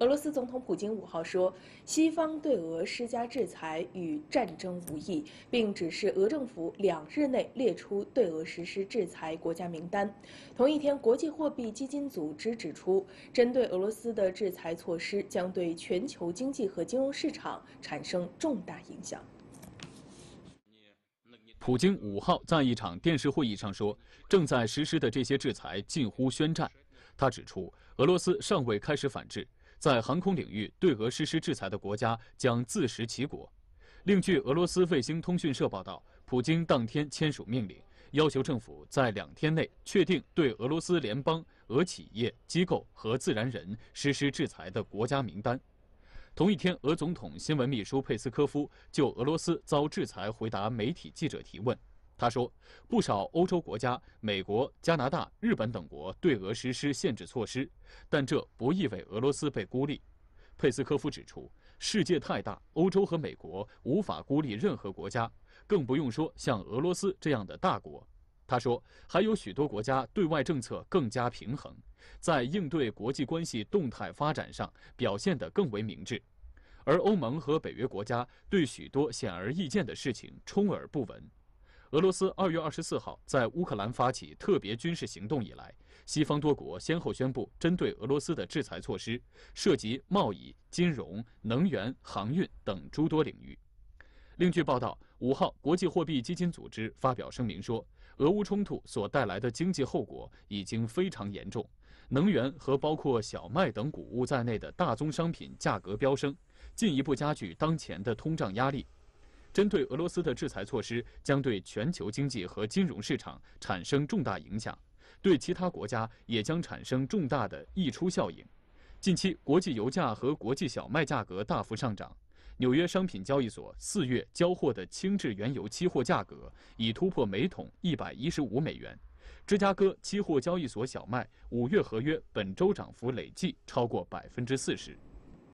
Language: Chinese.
俄罗斯总统普京五号说，西方对俄施加制裁与战争无异，并指示俄政府两日内列出对俄实施制裁国家名单。同一天，国际货币基金组织指出，针对俄罗斯的制裁措施将对全球经济和金融市场产生重大影响。普京五号在一场电视会议上说，正在实施的这些制裁近乎宣战。他指出，俄罗斯尚未开始反制。在航空领域对俄实施制裁的国家将自食其果。另据俄罗斯卫星通讯社报道，普京当天签署命令，要求政府在两天内确定对俄罗斯联邦、俄企业、机构和自然人实施制裁的国家名单。同一天，俄总统新闻秘书佩斯科夫就俄罗斯遭制裁回答媒体记者提问。他说，不少欧洲国家、美国、加拿大、日本等国对俄实施限制措施，但这不意味俄罗斯被孤立。佩斯科夫指出，世界太大，欧洲和美国无法孤立任何国家，更不用说像俄罗斯这样的大国。他说，还有许多国家对外政策更加平衡，在应对国际关系动态发展上表现得更为明智，而欧盟和北约国家对许多显而易见的事情充耳不闻。俄罗斯二月二十四号在乌克兰发起特别军事行动以来，西方多国先后宣布针对俄罗斯的制裁措施，涉及贸易、金融、能源、航运等诸多领域。另据报道，五号国际货币基金组织发表声明说，俄乌冲突所带来的经济后果已经非常严重，能源和包括小麦等谷物在内的大宗商品价格飙升，进一步加剧当前的通胀压力。针对俄罗斯的制裁措施将对全球经济和金融市场产生重大影响，对其他国家也将产生重大的溢出效应。近期，国际油价和国际小麦价格大幅上涨。纽约商品交易所四月交货的轻质原油期货价格已突破每桶一百一十五美元。芝加哥期货交易所小麦五月合约本周涨幅累计超过百分之四十。